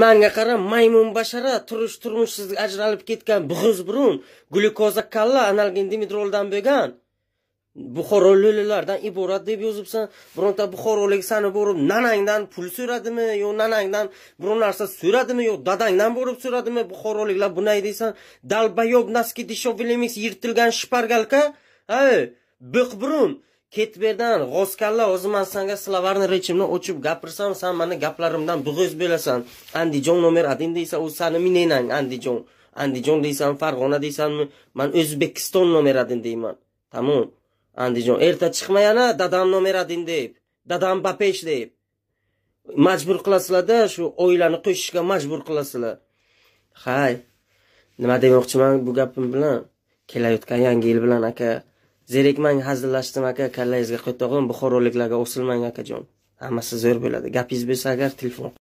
manga qara maymun bashara turish turmush siz ajralib ketgan bug'iz burun glyukoza kalla analgin dimitroldan bo'lgan buxoro lo'lilardan iborat deb yozibsan bironta buxorolik sani borib nanangdan pul so'radimi yo nanangdan biror narsa so'radimi yo dadangdan borib so'radimi buxoroliklar bunday deysan dalbayob naski yirtilgan shpargalka ha biqburun ketib g'oskalla g'o'zkalla o'zi man sanga slovarniy rechimni ochib gapirsam san mani gaplarimdan bug'iz bo'lasan andijon nomer один deysan u sani minenang andijon andijon deysan farg'ona deysanmi man o'zbekiston nomer один deyman tamom andijon erta chiqma yana dadam nomer один deb dadam bapesh deb majbur qilasizlarda shu oilani qo'shishga majbur qilasizlar hay nima demoqchiman bu gapim bilan kelayotgan yangi yil bilan aka zerikmang hazillashdim aka kallangizga qo'yib buxoroliklarga osilmang akajon hammasi zo'r bo'ladi gapingiz bo'lsa agar telefon